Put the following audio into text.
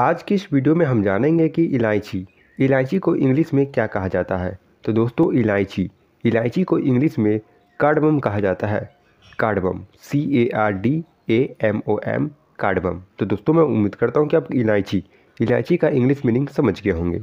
आज की इस वीडियो में हम जानेंगे कि इलायची इलायची को इंग्लिश में क्या कहा जाता है तो दोस्तों इलायची इलायची को इंग्लिश में कार्डबम कहा जाता है cardamom C A R D A M O M cardamom तो दोस्तों मैं उम्मीद करता हूँ कि आप इलायची इलायची का इंग्लिश मीनिंग समझ गए होंगे